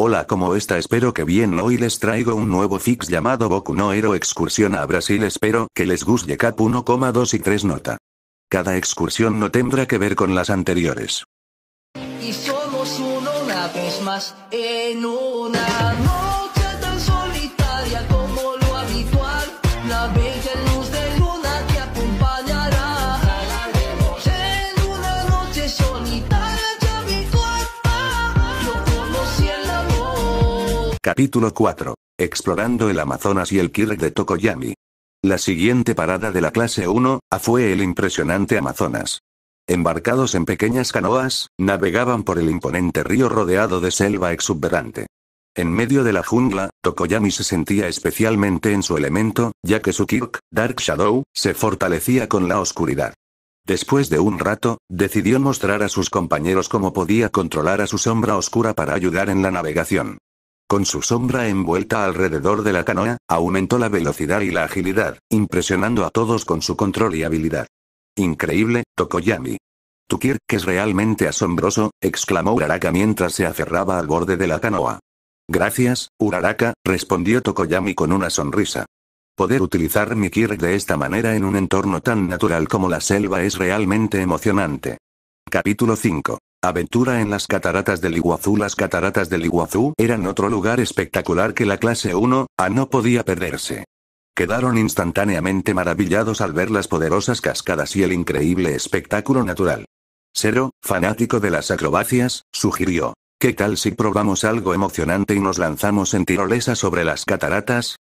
Hola ¿cómo está? Espero que bien hoy les traigo un nuevo fix llamado Boku no Hero Excursión a Brasil espero que les guste cap 1,2 y 3 nota. Cada excursión no tendrá que ver con las anteriores. Y somos uno una vez más en una nota. Capítulo 4. Explorando el Amazonas y el Kirk de Tokoyami. La siguiente parada de la clase 1, A ah, fue el impresionante Amazonas. Embarcados en pequeñas canoas, navegaban por el imponente río rodeado de selva exuberante. En medio de la jungla, Tokoyami se sentía especialmente en su elemento, ya que su Kirk, Dark Shadow, se fortalecía con la oscuridad. Después de un rato, decidió mostrar a sus compañeros cómo podía controlar a su sombra oscura para ayudar en la navegación. Con su sombra envuelta alrededor de la canoa, aumentó la velocidad y la agilidad, impresionando a todos con su control y habilidad. Increíble, Tokoyami. Tu Kirk es realmente asombroso, exclamó Uraraka mientras se aferraba al borde de la canoa. Gracias, Uraraka, respondió Tokoyami con una sonrisa. Poder utilizar mi Kirk de esta manera en un entorno tan natural como la selva es realmente emocionante. Capítulo 5. Aventura en las cataratas del Iguazú Las cataratas del Iguazú eran otro lugar espectacular que la clase 1, A ah, no podía perderse. Quedaron instantáneamente maravillados al ver las poderosas cascadas y el increíble espectáculo natural. Cero, fanático de las acrobacias, sugirió. ¿Qué tal si probamos algo emocionante y nos lanzamos en tirolesa sobre las cataratas?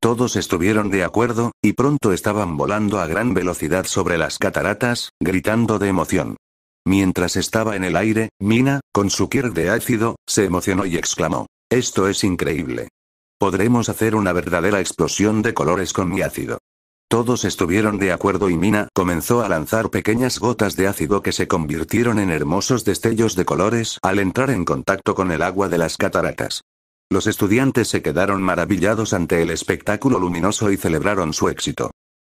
Todos estuvieron de acuerdo, y pronto estaban volando a gran velocidad sobre las cataratas, gritando de emoción. Mientras estaba en el aire, Mina, con su Kirk de ácido, se emocionó y exclamó. Esto es increíble. Podremos hacer una verdadera explosión de colores con mi ácido. Todos estuvieron de acuerdo y Mina comenzó a lanzar pequeñas gotas de ácido que se convirtieron en hermosos destellos de colores al entrar en contacto con el agua de las cataratas. Los estudiantes se quedaron maravillados ante el espectáculo luminoso y celebraron su éxito.